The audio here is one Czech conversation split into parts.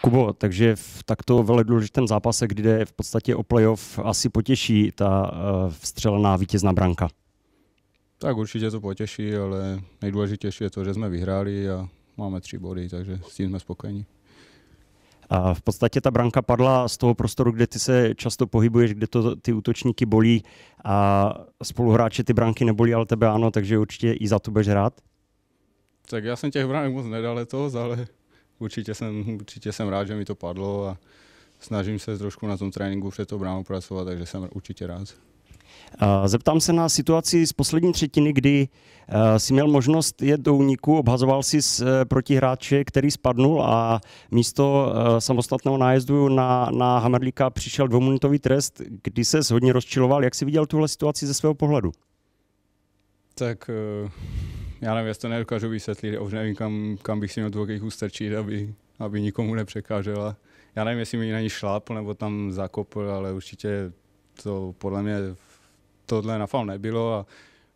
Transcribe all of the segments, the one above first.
Kubo, takže v takto velmi důležitém zápase, kdy jde v podstatě o playoff, asi potěší ta eh, vstřelená vítězná branka. Tak určitě to potěší, ale nejdůležitější je to, že jsme vyhráli a máme tři body, takže s tím jsme spokojeni. A v podstatě ta branka padla z toho prostoru, kde ty se často pohybuješ, kde to ty útočníky bolí a spoluhráče ty branky nebolí, ale tebe ano, takže určitě i za to budeš rád. Tak já jsem těch branek moc nedal letos, ale určitě jsem, určitě jsem rád, že mi to padlo a snažím se trošku na tom tréninku před tou bránou pracovat, takže jsem určitě rád. Zeptám se na situaci z poslední třetiny, kdy eh, si měl možnost jet do úniku, obhazoval si eh, protihráče, který spadnul a místo eh, samostatného nájezdu na, na Hammerlíka přišel dvouminutový trest, kdy se hodně rozčiloval. Jak si viděl tuhle situaci ze svého pohledu? Tak já nevím, jestli to nedokážu vysvětlit, už nevím, kam, kam bych si měl dvojkých strčit, aby, aby nikomu nepřekážela. Já nevím, jestli mi na ní šlápl nebo tam zakopl, ale určitě to podle mě tohle na fal nebylo a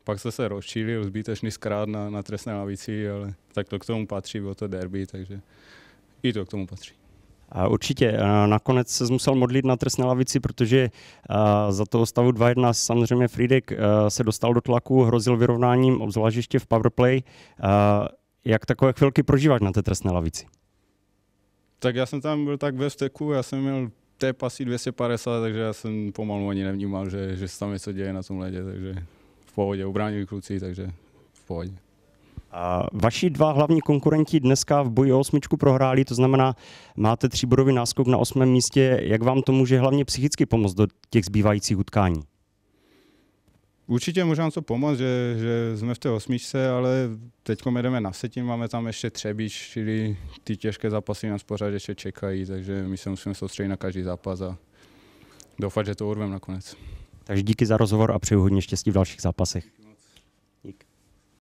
pak se se rozčílil zbytečný zkrát na, na trestné lavici, ale tak to k tomu patří, bylo to derby, takže i to k tomu patří. Určitě. Nakonec se musel modlit na trestné lavici, protože za toho stavu 2-1 samozřejmě Friedek se dostal do tlaku, hrozil vyrovnáním, obzvlášť ještě v powerplay. Jak takové chvilky prožívat na té trestné lavici? Tak já jsem tam byl tak ve vsteku, já jsem měl té pasy 250, takže já jsem pomalu ani nevnímal, že, že se tam něco děje na tom ledě, takže v pohodě, ubránili kluci, takže v pohodě. Vaši dva hlavní konkurenti dneska v boji o osmičku prohráli, to znamená, máte tříbodový náskok na osmém místě. Jak vám to může hlavně psychicky pomoct do těch zbývajících utkání? Určitě může nám to pomoct, že, že jsme v té osmičce, ale teď jedeme na setím, máme tam ještě Třebíč, čili ty těžké zápasy nás pořád ještě čekají, takže my se musíme soustředit na každý zápas a doufat, že to urveme nakonec. Takže díky za rozhovor a přeju hodně štěstí v dalších zápasech.